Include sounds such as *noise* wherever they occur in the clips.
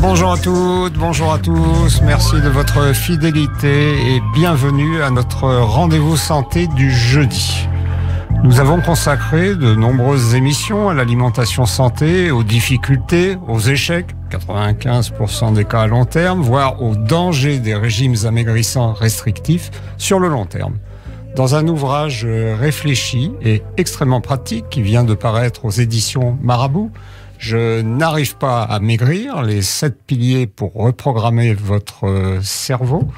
Bonjour à toutes, bonjour à tous, merci de votre fidélité et bienvenue à notre rendez-vous santé du jeudi. Nous avons consacré de nombreuses émissions à l'alimentation santé, aux difficultés, aux échecs, 95% des cas à long terme, voire aux dangers des régimes amaigrissants restrictifs sur le long terme. Dans un ouvrage réfléchi et extrêmement pratique qui vient de paraître aux éditions Marabout, je n'arrive pas à maigrir. Les sept piliers pour reprogrammer votre euh, cerveau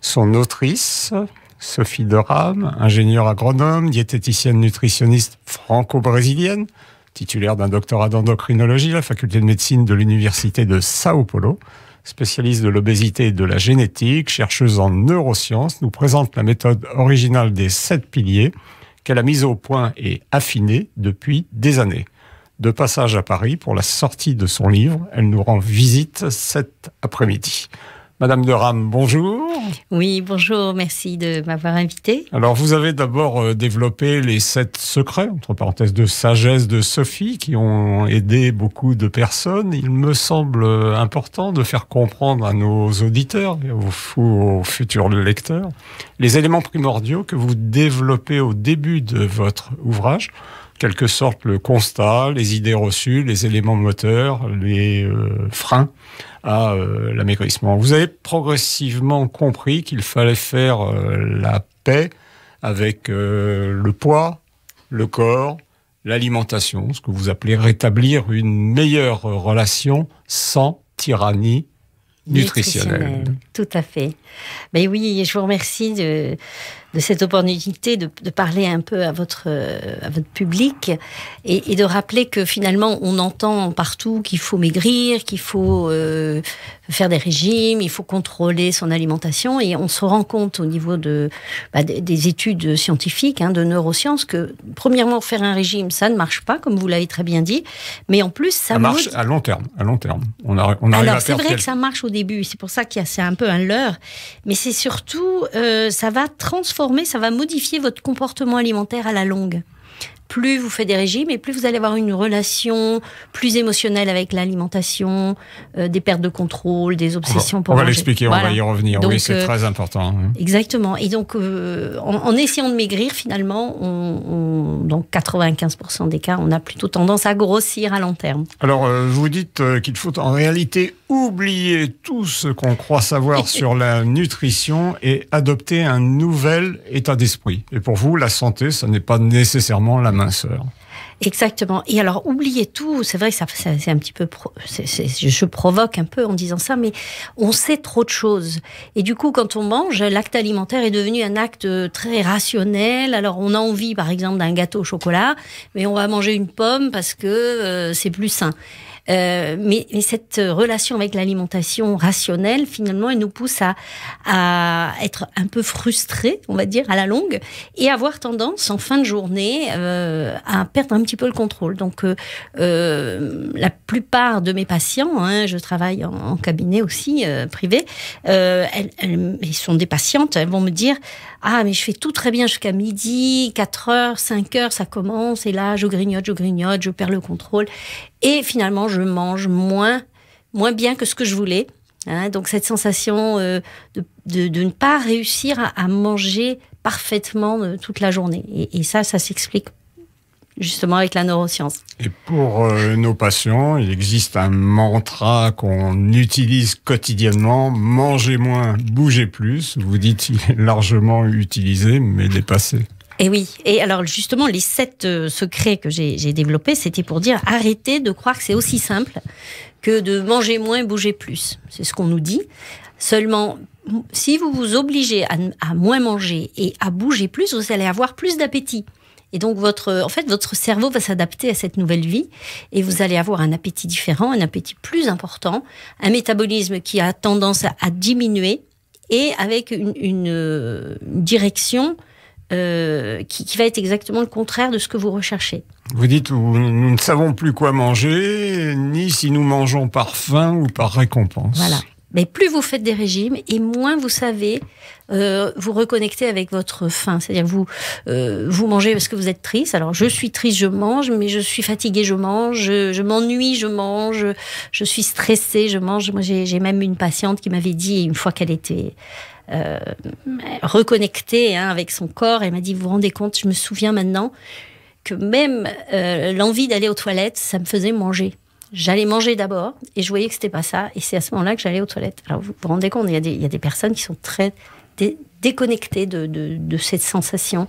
sont autrice, Sophie Ram, ingénieure agronome, diététicienne nutritionniste franco-brésilienne, titulaire d'un doctorat d'endocrinologie à la faculté de médecine de l'université de Sao Paulo, spécialiste de l'obésité et de la génétique, chercheuse en neurosciences, nous présente la méthode originale des sept piliers qu'elle a mise au point et affinée depuis des années de passage à Paris pour la sortie de son livre. Elle nous rend visite cet après-midi. Madame de Ram, bonjour. Oui, bonjour, merci de m'avoir invité. Alors, vous avez d'abord euh, développé les sept secrets, entre parenthèses, de sagesse de Sophie, qui ont aidé beaucoup de personnes. Il me semble euh, important de faire comprendre à nos auditeurs et aux, futurs lecteurs les éléments primordiaux que vous développez au début de votre ouvrage quelque sorte le constat, les idées reçues, les éléments moteurs, les euh, freins à euh, l'amaigrissement. Vous avez progressivement compris qu'il fallait faire euh, la paix avec le poids, le corps, l'alimentation, ce que vous appelez rétablir une meilleure relation sans tyrannie nutritionnelle. nutritionnelle. Tout à fait. Mais oui, je vous remercie de de cette opportunité de, parler un peu à votre, euh, votre public et, de rappeler que finalement, on entend partout qu'il faut maigrir, qu'il faut euh, faire des régimes, il faut contrôler son alimentation. Et on se rend compte au niveau de, bah, des études scientifiques, hein, de neurosciences, que premièrement, faire un régime, ça ne marche pas, comme vous l'avez très bien dit. Mais en plus, ça, marche à long terme. À long terme, on, Alors, c'est vrai que ça marche au début. C'est pour ça qu'il y a c'est un peu un leurre, mais c'est surtout euh, ça va transformer ça va modifier votre comportement alimentaire à la longue plus vous faites des régimes et plus vous allez avoir une relation plus émotionnelle avec l'alimentation, euh, des pertes de contrôle, des obsessions on va, On va l'expliquer, on va y revenir. oui, c'est euh, très important. Hein. Exactement. Et donc, euh, en, essayant de maigrir, finalement, on, dans 95% des cas, on a plutôt tendance à grossir à long terme. Alors, vous dites qu'il faut en réalité oublier tout ce qu'on croit savoir *laughs* sur la nutrition et adopter un nouvel état d'esprit. Et pour vous, la santé, ce n'est pas nécessairement la Exactement. Et alors, oubliez tout. C'est vrai que ça, c'est un petit peu. je provoque un peu en disant ça, mais on sait trop de choses. Et du coup, quand on mange, l'acte alimentaire est devenu un acte très rationnel. Alors, on a envie, par exemple, d'un gâteau au chocolat, mais on va manger une pomme parce que euh, c'est plus sain. Euh, mais, cette relation avec l'alimentation rationnelle, finalement, elle nous pousse à, à être un peu frustrés, on va dire, à la longue, et avoir tendance, en fin de journée, euh, à perdre un petit peu le contrôle. Donc, euh, euh, la plupart de mes patients, hein, je travaille en, cabinet aussi privé, elles, elles, sont des patientes, elles vont me dire ah, mais je fais tout très bien jusqu'à midi, 4 heures, 5 heures, ça commence, et là, je grignote, je grignote, je perds le contrôle. Et finalement, je mange moins, moins bien que ce que je voulais. Hein. donc cette sensation euh, de, ne pas réussir à, manger parfaitement euh, toute la journée. et ça, ça s'explique justement avec la neuroscience. Et pour euh, nos patients, il existe un mantra qu'on utilise quotidiennement, mangez moins, bougez plus. Vous dites est largement utilisé, mais dépassé. Et eh oui, et alors justement, les sept euh, secrets que j'ai développés, c'était pour dire arrêtez de croire que c'est aussi simple que de manger moins, bouger plus. C'est ce qu'on nous dit. Seulement, si vous vous obligez à, moins manger et à bouger plus, vous allez avoir plus d'appétit. Et donc, votre, euh, en fait, votre cerveau va s'adapter à cette nouvelle vie et vous allez avoir un appétit différent, un appétit plus important, un métabolisme qui a tendance à, diminuer et avec une, euh, direction euh, qui, qui, va être exactement le contraire de ce que vous recherchez. Vous dites, nous ne savons plus quoi manger, ni si nous mangeons par faim ou par récompense. Voilà mais plus vous faites des régimes et moins vous savez euh, vous reconnecter avec votre faim. C'est-à-dire vous euh, vous mangez parce que vous êtes triste. Alors je suis triste, je mange, mais je suis fatiguée, je mange. Je, m'ennuie, je mange. Je suis stressée, je mange. Moi j'ai même une patiente qui m'avait dit une fois qu'elle était euh, reconnectée hein, avec son corps, elle m'a dit vous vous rendez compte, je me souviens maintenant que même euh, l'envie d'aller aux toilettes, ça me faisait manger j'allais manger d'abord et je voyais que c'était pas ça. Et c'est à ce moment-là que j'allais aux toilettes. Alors vous vous rendez compte, il y a des, personnes qui sont très déconnectées de, cette sensation.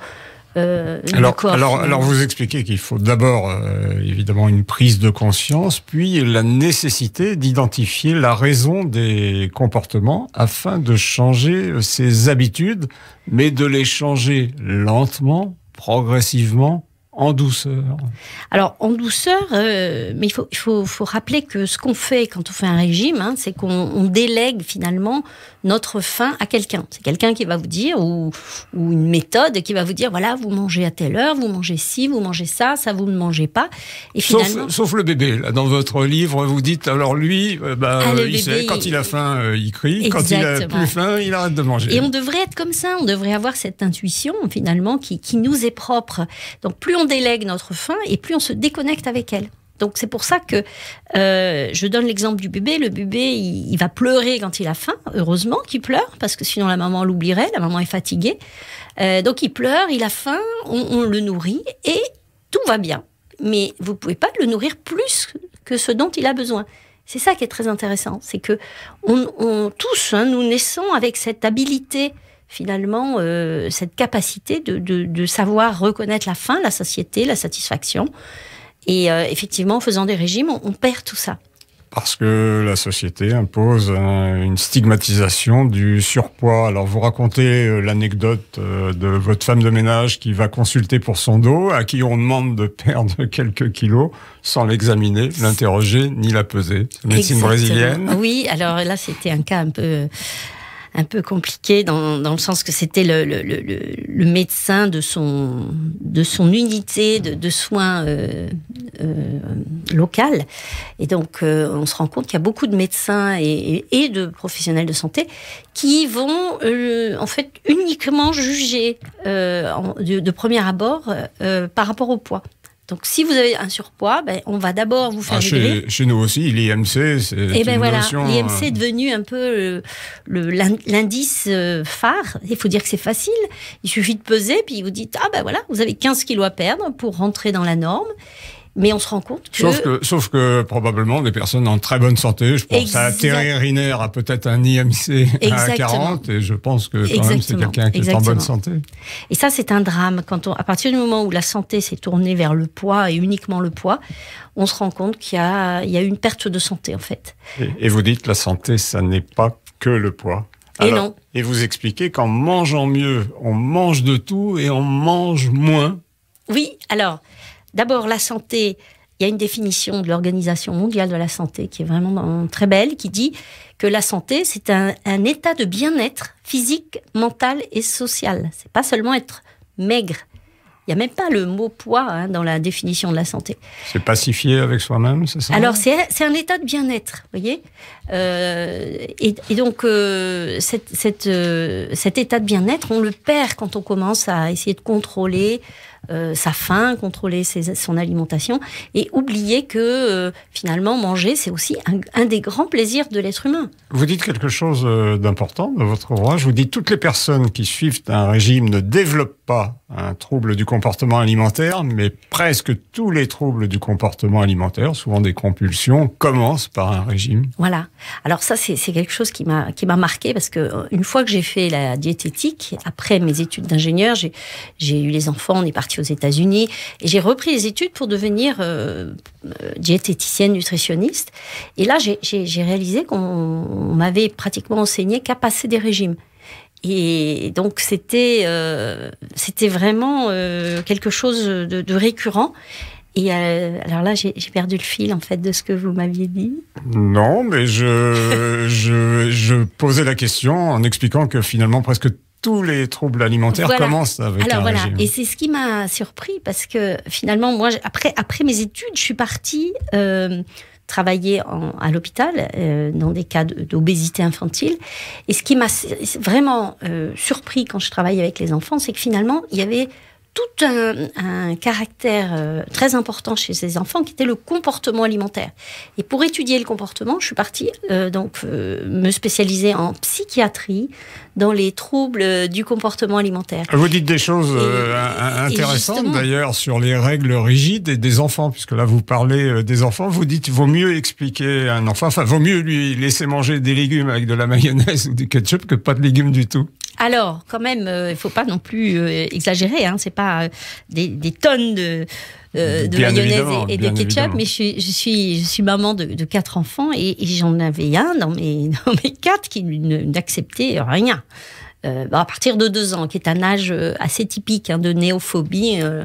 Euh, alors, corps, alors, vous expliquez qu'il faut d'abord euh, évidemment une prise de conscience, puis la nécessité d'identifier la raison des comportements afin de changer ses habitudes, mais de les changer lentement, progressivement, en douceur Alors, en douceur, euh, mais il faut, faut, faut, rappeler que ce qu'on fait quand on fait un régime, hein, c'est qu'on délègue finalement notre faim à quelqu'un. C'est quelqu'un qui va vous dire, ou, ou, une méthode qui va vous dire, voilà, vous mangez à telle heure, vous mangez ci, vous mangez ça, ça, vous ne mangez pas. Et sauf, le bébé. Là, dans votre livre, vous dites, alors lui, euh, bah, ah, il sait, quand il a faim, euh, il crie. Quand il a plus faim, il arrête de manger. Et on devrait être comme ça, on devrait avoir cette intuition, finalement, qui, qui nous est propre. Donc, plus on délègue notre faim et plus on se déconnecte avec elle. Donc c'est pour ça que euh, je donne l'exemple du bébé. Le bébé, il, va pleurer quand il a faim. Heureusement qu'il pleure, parce que sinon la maman l'oublierait, la maman est fatiguée. Euh, donc il pleure, il a faim, on, le nourrit et tout va bien. Mais vous pouvez pas le nourrir plus que ce dont il a besoin. C'est ça qui est très intéressant, c'est que on, tous, hein, nous naissons avec cette habilité finalement euh, cette capacité de, de, savoir reconnaître la faim, la société, la satisfaction. Et euh, effectivement, en faisant des régimes, on, perd tout ça. Parce que la société impose une stigmatisation du surpoids. Alors vous racontez euh, l'anecdote de votre femme de ménage qui va consulter pour son dos, à qui on demande de perdre *laughs* quelques kilos sans l'examiner, l'interroger ni la peser. Médecine brésilienne. Oui, alors là c'était un cas un peu un peu compliqué dans, dans le sens que c'était le, le, le, médecin de son, de son unité de, de soins euh, euh local. Et donc, euh, on se rend compte qu'il y a beaucoup de médecins et, et, de professionnels de santé qui vont, euh, en fait, uniquement juger de, de, premier abord par rapport au poids. Donc, si vous avez un surpoids, ben, on va d'abord vous faire ah, régler. chez, nous aussi, l'IMC, c'est Et eh ben voilà, l'IMC est euh, devenu un peu l'indice euh, phare. Il faut dire que c'est facile. Il suffit de peser, puis vous dites, ah ben voilà, vous avez 15 kilos à perdre pour rentrer dans la norme. Mais on se rend compte que... Sauf que, probablement des personnes en très bonne santé, je pense exact... à Thierry Riner, a peut-être un IMC à 40, et je pense que quand même c'est quelqu'un qui est en bonne santé. Et ça, c'est un drame. Quand on, à partir du moment où la santé s'est tournée vers le poids, et uniquement le poids, on se rend compte qu'il y a, il y a une perte de santé, en fait. Et, vous dites, la santé, ça n'est pas que le poids et, non. et vous expliquez qu'en mangeant mieux, on mange de tout et on mange moins. Oui, alors, D'abord, la santé, il y a une définition de l'Organisation mondiale de la santé qui est vraiment très belle, qui dit que la santé, c'est un, état de bien-être physique, mental et social. C'est pas seulement être maigre. Il n'y a même pas le mot poids hein, dans la définition de la santé. C'est pacifier avec soi-même, c'est ça Alors, c'est un état de bien-être, vous voyez euh, et, donc, euh, euh, cet état de bien-être, on le perd quand on commence à essayer de contrôler, euh, sa faim, contrôler son alimentation et oublier que euh, finalement manger c'est aussi un, des grands plaisirs de l'être humain. Vous dites quelque chose euh, d'important dans votre ouvrage. Vous dites toutes les personnes qui suivent un régime ne développent pas un trouble du comportement alimentaire, mais presque tous les troubles du comportement alimentaire, souvent des compulsions, commencent par un régime. Voilà. Alors ça c'est quelque chose qui m'a qui m'a marqué parce que une fois que j'ai fait la diététique après mes études d'ingénieur, j'ai eu les enfants, on est parti aux États-Unis. J'ai repris les études pour devenir euh, euh, diététicienne nutritionniste. Et là, j'ai réalisé qu'on m'avait pratiquement enseigné qu'à passer des régimes. Et donc c'était euh, c'était vraiment quelque chose de, récurrent. Et alors là, j'ai perdu le fil en fait de ce que vous m'aviez dit. Non, mais je, je posais la question en expliquant que finalement presque tous les troubles alimentaires commencent avec un Régime. Et c'est ce qui m'a surpris parce que finalement, moi, après, après mes études, je suis partie euh, travailler en, à l'hôpital euh, dans des cas d'obésité infantile. Et ce qui m'a vraiment euh, surpris quand je travaillais avec les enfants, c'est que finalement, il y avait tout un, caractère euh, très important chez ces enfants qui était le comportement alimentaire. Et pour étudier le comportement, je suis partie euh, donc euh, me spécialiser en psychiatrie dans les troubles du comportement alimentaire. Vous dites des choses intéressantes d'ailleurs sur les règles rigides des enfants, puisque là vous parlez des enfants. Vous dites vaut mieux expliquer à un enfant, enfin vaut mieux lui laisser manger des légumes avec de la mayonnaise *laughs* ou du ketchup que pas de légumes du tout. Alors, quand même, euh, il ne faut pas non plus euh, exagérer. Hein. c'est pas euh, des, tonnes de, mayonnaise et, de ketchup. Mais je suis, maman de, quatre enfants et, j'en avais un dans mes, *laughs* dans mes quatre qui n'acceptait rien. Euh, à partir de deux ans, qui est un âge euh, assez typique hein, de néophobie. Euh,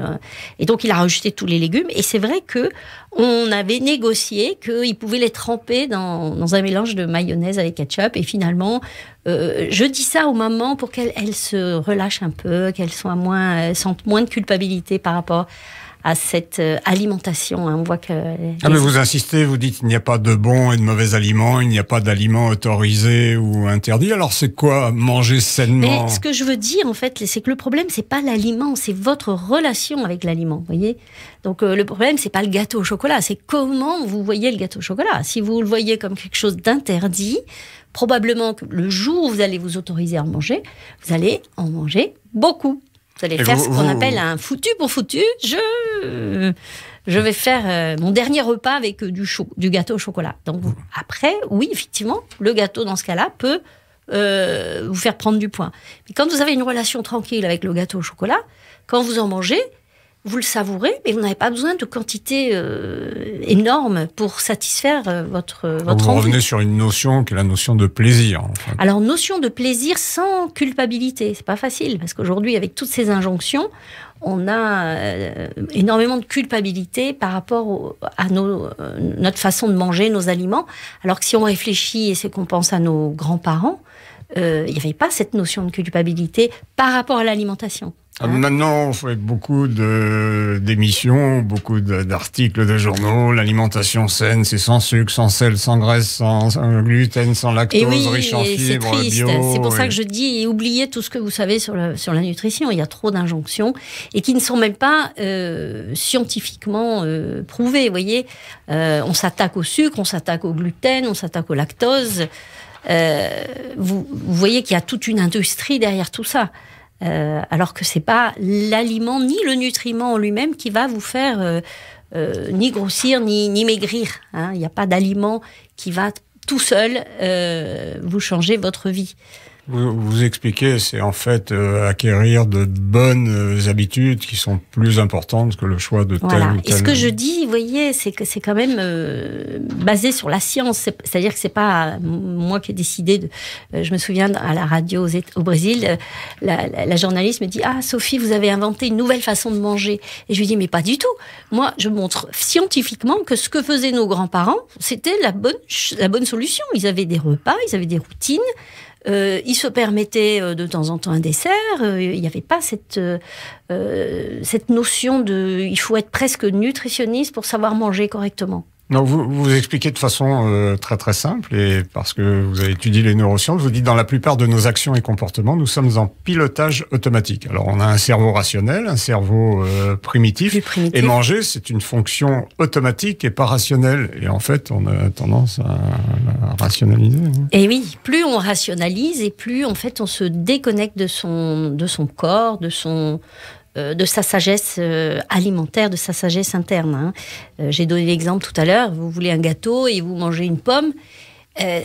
et donc, il a rejeté tous les légumes. Et c'est vrai que on avait négocié qu'il pouvait les tremper dans, un mélange de mayonnaise avec ketchup. Et finalement, je dis ça aux mamans pour qu'elles se relâchent un peu, qu'elles soient moins, sentent moins de culpabilité par rapport à cette euh, alimentation. Hein. On voit que. Ah, mais vous insistez, vous dites il n'y a pas de bons et de mauvais aliments, il n'y a pas d'aliments autorisés ou interdits. Alors c'est quoi manger sainement mais Ce que je veux dire en fait, c'est que le problème c'est pas l'aliment, c'est votre relation avec l'aliment. Voyez. Donc euh, le problème c'est pas le gâteau au chocolat, c'est comment vous voyez le gâteau au chocolat. Si vous le voyez comme quelque chose d'interdit, probablement que le jour où vous allez vous autoriser à en manger, vous allez en manger beaucoup. Vous allez faire ce qu'on appelle un foutu pour foutu. Je, je vais faire euh, mon dernier repas avec euh, du, gâteau au chocolat. Donc mmh. après, oui, effectivement, le gâteau dans ce cas-là peut euh, vous faire prendre du poids. Mais quand vous avez une relation tranquille avec le gâteau au chocolat, quand vous en mangez, vous le savourez, mais vous n'avez pas besoin de quantité euh, énorme pour satisfaire euh, euh, votre, vous envie. revenez sur une notion qui est la notion de plaisir. Alors, notion de plaisir sans culpabilité, c'est pas facile, parce qu'aujourd'hui, avec toutes ces injonctions, on a énormément de culpabilité par rapport à notre façon de manger nos aliments, alors que si on réfléchit et c'est qu'on pense à nos grands-parents, il n'y avait pas cette notion de culpabilité par rapport à l'alimentation. Maintenant, hein Maintenant, on fait beaucoup d'émissions, beaucoup d'articles de journaux. L'alimentation saine, c'est sans sucre, sans sel, sans graisse, sans, gluten, sans lactose, et oui, riche en fibres, bio. C'est pour ça que je dis oubliez tout ce que vous savez sur la, sur la nutrition. Il y a trop d'injonctions et qui ne sont même pas euh, scientifiquement euh, prouvées. Vous voyez, euh, on s'attaque au sucre, on s'attaque au gluten, on s'attaque au lactose. Euh, vous, vous, voyez qu'il y a toute une industrie derrière tout ça. Euh, alors que c'est pas l'aliment ni le nutriment en lui-même qui va vous faire euh, euh, ni grossir ni, ni maigrir. Hein. Il n'y a pas d'aliment qui va tout seul vous changer votre vie. Vous, expliquez, c'est en fait euh, acquérir de bonnes euh, habitudes qui sont plus importantes que le choix de voilà. tel ou tel. Et ce que je dis, vous voyez, c'est que c'est quand même euh, basé sur la science. C'est-à-dire que c'est pas moi qui ai décidé. De, je me souviens à la radio au Brésil, la, la, journaliste me dit Ah, Sophie, vous avez inventé une nouvelle façon de manger. Et je lui dis Mais pas du tout. Moi, je montre scientifiquement que ce que faisaient nos grands-parents, c'était la bonne, la bonne solution. Ils avaient des repas, ils avaient des routines. Euh, il se permettait euh, de temps en temps un dessert. Euh, il n'y avait pas cette cette notion de il faut être presque nutritionniste pour savoir manger correctement. Non, vous, vous expliquez de façon euh, très très simple, et parce que vous avez étudié les neurosciences, vous dites dans la plupart de nos actions et comportements, nous sommes en pilotage automatique. Alors on a un cerveau rationnel, un cerveau euh, primitif, et manger, c'est une fonction automatique et pas rationnelle. Et en fait, on a tendance à, rationaliser. Hein. Et oui, plus on rationalise, et plus en fait on se déconnecte de son, de son corps, de son, euh, de sa sagesse euh, alimentaire, de sa sagesse interne. Hein. Euh, j'ai donné l'exemple tout à l'heure, vous voulez un gâteau et vous mangez une pomme.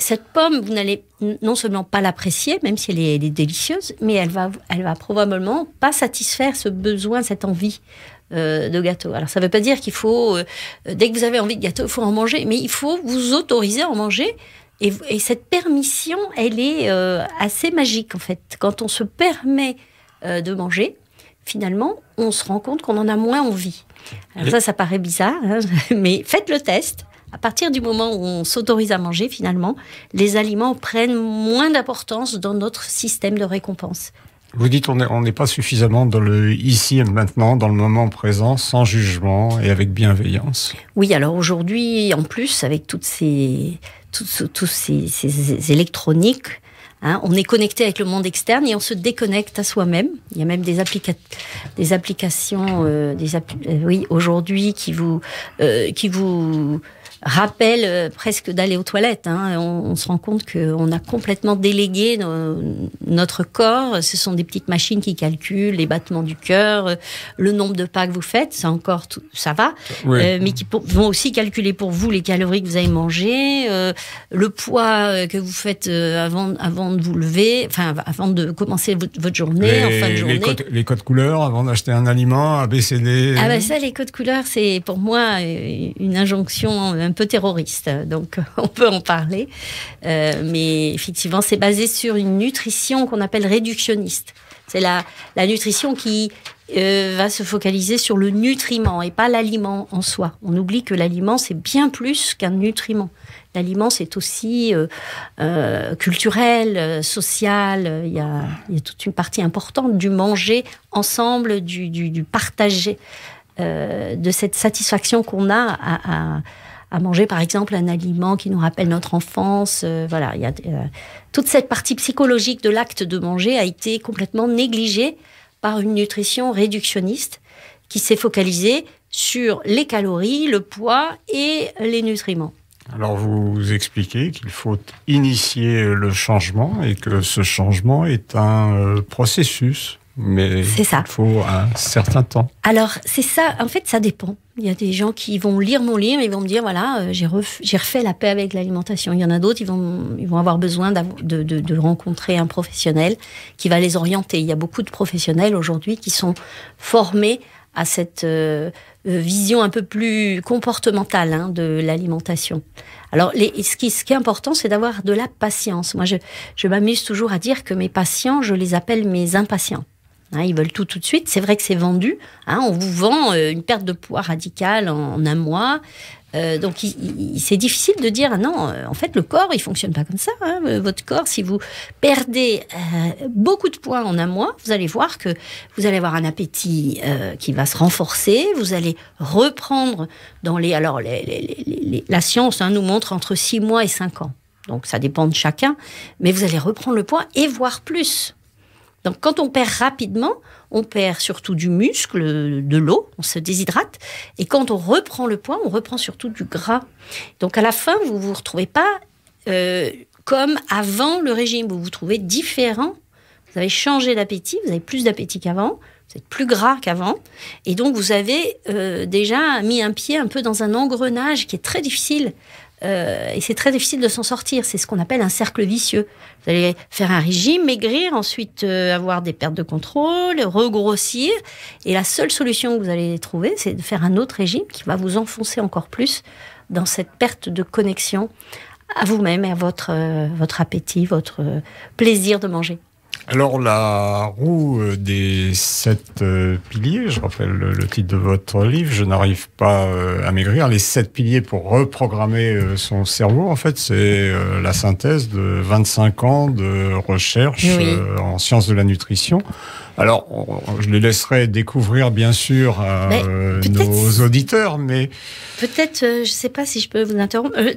Cette pomme, vous n'allez non seulement pas l'apprécier, même si elle est, délicieuse, mais elle va, elle va probablement pas satisfaire ce besoin, cette envie de gâteau. Alors ça ne veut pas dire qu'il faut, dès que vous avez envie de gâteau, il faut en manger, mais il faut vous autoriser à en manger. Et, cette permission, elle est assez magique en fait. Quand on se permet de manger, finalement, on se rend compte qu'on en a moins envie. Alors ça, ça paraît bizarre, hein, *laughs* mais faites le test. À partir du moment où on s'autorise à manger, finalement, les aliments prennent moins d'importance dans notre système de récompense. Vous dites on n'est pas suffisamment dans le ici et maintenant, dans le moment présent, sans jugement et avec bienveillance. Oui, alors aujourd'hui, en plus, avec toutes ces, toutes, ces, électroniques, Hein, on est connecté avec le monde externe et on se déconnecte à soi-même. Il y a même des, des applications, euh, des euh, oui, aujourd'hui qui vous, euh, qui vous Rappelle euh, presque d'aller aux toilettes. Hein. On, se rend compte qu'on a complètement délégué notre corps. Ce sont des petites machines qui calculent les battements du cœur, euh, le nombre de pas que vous faites, ça encore, tout, ça va, euh, mais qui vont aussi calculer pour vous les calories que vous avez mangées, le poids que vous faites avant, avant de vous lever, enfin avant de commencer votre, journée, les, en fin de journée. Les codes, couleurs avant d'acheter un aliment, ABCD. Ah ben ça, les codes couleurs, c'est pour moi une injonction un peu terroriste, donc *laughs* on peut en parler. Euh, mais effectivement, c'est basé sur une nutrition qu'on appelle réductionniste. C'est la, la nutrition qui euh, va se focaliser sur le nutriment et pas l'aliment en soi. On oublie que l'aliment, c'est bien plus qu'un nutriment. L'aliment, c'est aussi euh, culturel, social. Il y, a, il y, a, toute une partie importante du manger ensemble, du, du, partager, de cette satisfaction qu'on a à à manger par exemple un aliment qui nous rappelle notre enfance. Euh, voilà, il y a, euh, toute cette partie psychologique de l'acte de manger a été complètement négligée par une nutrition réductionniste qui s'est focalisée sur les calories, le poids et les nutriments. Alors vous expliquez qu'il faut initier le changement et que ce changement est un euh, processus mais ça. il faut un certain temps. Alors, c'est ça, en fait, ça dépend. Il y a des gens qui vont lire mon livre et vont me dire, voilà, euh, j'ai refait la paix avec l'alimentation. Il y en a d'autres, ils vont, ils vont avoir besoin de, rencontrer un professionnel qui va les orienter. Il y a beaucoup de professionnels aujourd'hui qui sont formés à cette euh, euh, vision un peu plus comportementale hein, de l'alimentation. Alors, ce, qui, est important, c'est d'avoir de la patience. Moi, je, je m'amuse toujours à dire que mes patients, je les appelle mes impatients Hein, ils veulent tout tout de suite. C'est vrai que c'est vendu. Hein, on vous vend euh, une perte de poids radicale en, un mois. Euh, donc c'est difficile de dire ah non. Euh, en fait, le corps, il fonctionne pas comme ça. Hein. Votre corps, si vous perdez beaucoup de poids en un mois, vous allez voir que vous allez avoir un appétit qui va se renforcer. Vous allez reprendre dans les alors la science nous montre entre 6 mois et 5 ans. Donc ça dépend de chacun, mais vous allez reprendre le poids et voir plus. Donc quand on perd rapidement, on perd surtout du muscle, de l'eau, on se déshydrate. Et quand on reprend le poids, on reprend surtout du gras. Donc à la fin, vous ne vous retrouvez pas euh, comme avant le régime. Vous vous trouvez différent. Vous avez changé d'appétit, vous avez plus d'appétit qu'avant, vous êtes plus gras qu'avant. Et donc vous avez euh, déjà mis un pied un peu dans un engrenage qui est très difficile euh, et c'est très difficile de s'en sortir. C'est ce qu'on appelle un cercle vicieux. Vous allez faire un régime, maigrir, ensuite euh, avoir des pertes de contrôle, regrossir, et la seule solution que vous allez trouver, c'est de faire un autre régime qui va vous enfoncer encore plus dans cette perte de connexion à vous-même et à votre, euh, votre appétit, votre plaisir de manger. Alors la roue euh, des sept euh, piliers, je rappelle le, titre de votre livre, je n'arrive pas euh, à maigrir, les sept piliers pour reprogrammer son cerveau, en fait c'est la synthèse de 25 ans de recherche en sciences de la nutrition. Alors, je les laisserai découvrir, bien sûr, à euh, nos auditeurs, mais... Peut-être, euh, je ne sais pas si je peux vous interrompre, euh,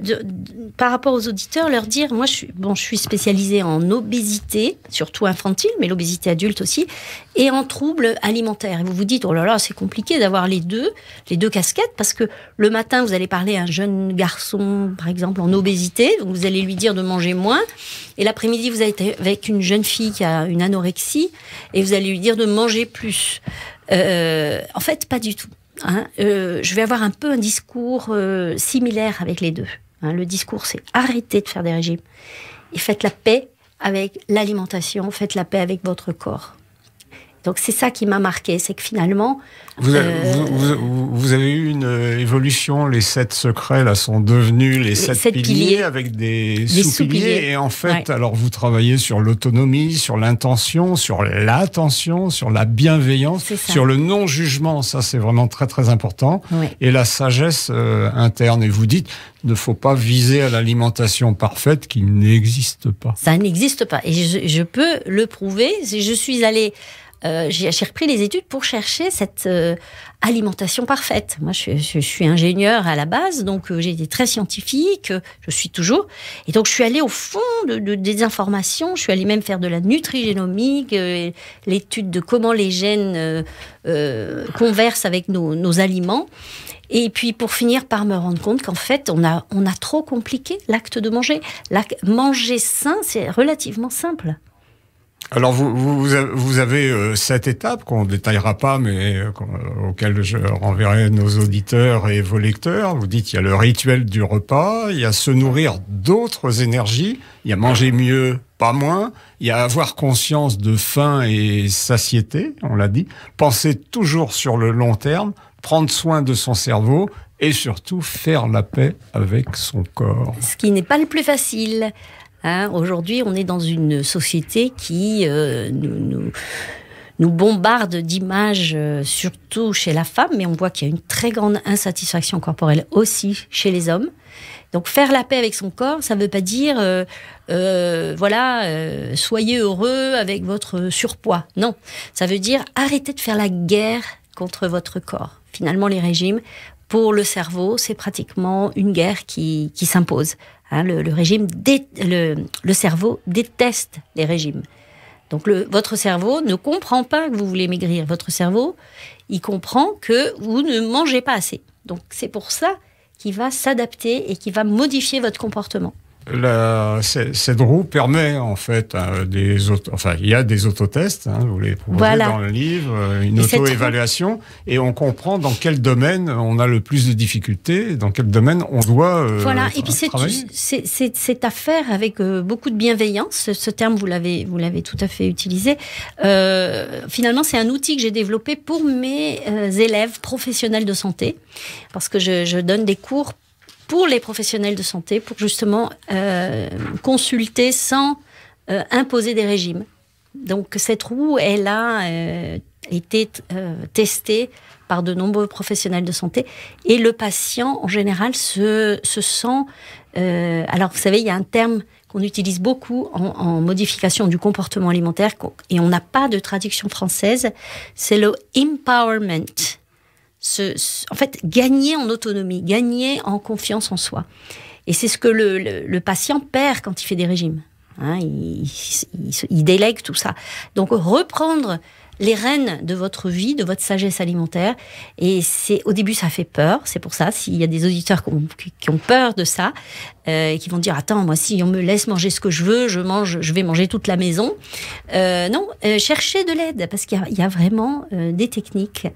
par rapport aux auditeurs, leur dire, moi, je suis, bon, je suis spécialisée en obésité, surtout infantile, mais l'obésité adulte aussi, et en troubles alimentaires. Et vous vous dites, oh là là, c'est compliqué d'avoir les deux, les deux casquettes, parce que le matin, vous allez parler à un jeune garçon, par exemple, en obésité, donc vous allez lui dire de manger moins, et l'après-midi, vous allez être avec une jeune fille qui a une anorexie, et vous allez lui dire de manger plus. Euh, en fait, pas du tout. Hein. Euh, je vais avoir un peu un discours euh, similaire avec les deux. Hein. Le discours, c'est arrêtez de faire des régimes et faites la paix avec l'alimentation, faites la paix avec votre corps. Donc c'est ça qui m'a marqué, c'est que finalement... Vous avez, euh, eu une euh, évolution, les sept secrets là sont devenus les, sept, piliers, avec des sous-piliers. et en fait, alors vous travaillez sur l'autonomie, sur l'intention, sur l'attention, sur la bienveillance, sur le non-jugement, ça c'est vraiment très très important, et la sagesse euh, interne. Et vous dites, ne faut pas viser à l'alimentation parfaite qui n'existe pas. Ça n'existe pas. Et je, je peux le prouver. Je suis allée euh, j'ai repris les études pour chercher cette euh, alimentation parfaite. Moi, je, suis ingénieur à la base, donc euh, j'ai été très scientifique, je suis toujours. Et donc, je suis allée au fond de, des informations, je suis allée même faire de la nutrigenomique, l'étude de comment les gènes conversent avec nos, aliments. Et puis pour finir par me rendre compte qu'en fait, on a trop compliqué l'acte de manger. Manger sain, c'est relativement simple. Alors vous, vous, avez cette euh, étape qu'on détaillera pas, mais euh, euh, auquel je renverrai nos auditeurs et vos lecteurs. Vous dites il y a le rituel du repas, il y a se nourrir d'autres énergies, il y a manger mieux, pas moins, il y a avoir conscience de faim et satiété, on l'a dit, penser toujours sur le long terme, prendre soin de son cerveau et surtout faire la paix avec son corps. Ce qui n'est pas le plus facile. Hein, aujourd'hui, on est dans une société qui euh, nous, bombarde d'images, euh, surtout chez la femme, mais on voit qu'il y a une très grande insatisfaction corporelle aussi chez les hommes. Donc faire la paix avec son corps, ça ne veut pas dire, euh, voilà, soyez heureux avec votre surpoids. Non, ça veut dire arrêtez de faire la guerre contre votre corps. Finalement, les régimes, pour le cerveau, c'est pratiquement une guerre qui s'impose. Hein, le, régime le, cerveau déteste les régimes. Donc le, votre cerveau ne comprend pas que vous voulez maigrir. Votre cerveau, il comprend que vous ne mangez pas assez. Donc c'est pour ça qu'il va s'adapter et qu'il va modifier votre comportement. La, cette roue permet en fait euh, des autres enfin il y a des autotests, hein, vous les proposez dans le livre, euh, une auto-évaluation et on comprend dans quel domaine on a le plus de difficultés, dans quel domaine on doit euh, voilà et puis c'est à faire avec beaucoup de bienveillance. Ce, terme vous l'avez vous l'avez tout à fait utilisé. finalement c'est un outil que j'ai développé pour mes élèves professionnels de santé parce que je, je donne des cours pour les professionnels de santé, pour justement euh, consulter sans euh, imposer des régimes. Donc cette roue, elle a euh, été testée par de nombreux professionnels de santé et le patient en général se, sent... alors vous savez, il y a un terme qu'on utilise beaucoup en, modification du comportement alimentaire et on n'a pas de traduction française, c'est le empowerment en fait, gagner en autonomie, gagner en confiance en soi. Et c'est ce que le, patient perd quand il fait des régimes. Hein. il, délègue tout ça. Donc reprendre les rênes de votre vie, de votre sagesse alimentaire. Et c'est au début, ça fait peur. C'est pour ça, s'il y a des auditeurs qui ont, peur de ça, euh, et qui vont dire attends, moi, si on me laisse manger ce que je veux, je mange, je vais manger toute la maison. Euh, non, euh, cherchez de l'aide parce qu'il y, a vraiment des techniques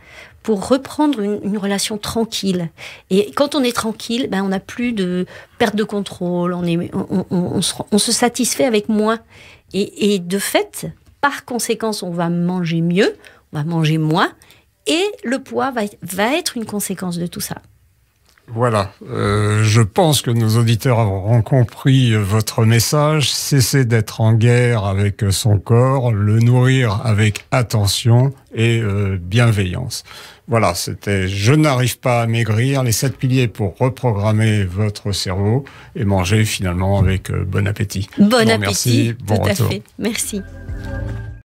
pour reprendre une, relation tranquille. Et quand on est tranquille, ben, on n'a plus de perte de contrôle. On, est, on, se, satisfait avec moins. et, de fait, par conséquent, on va manger mieux, on va manger moins, et le poids va, être une conséquence de tout ça. Voilà, euh, je pense que nos auditeurs auront compris votre message. Cessez d'être en guerre avec son corps, le nourrir avec attention et euh, bienveillance. Voilà, c'était Je n'arrive pas à maigrir, les sept piliers pour reprogrammer votre cerveau et manger finalement avec euh, bon appétit. Bon, appétit, tout à fait. Merci. Thank you.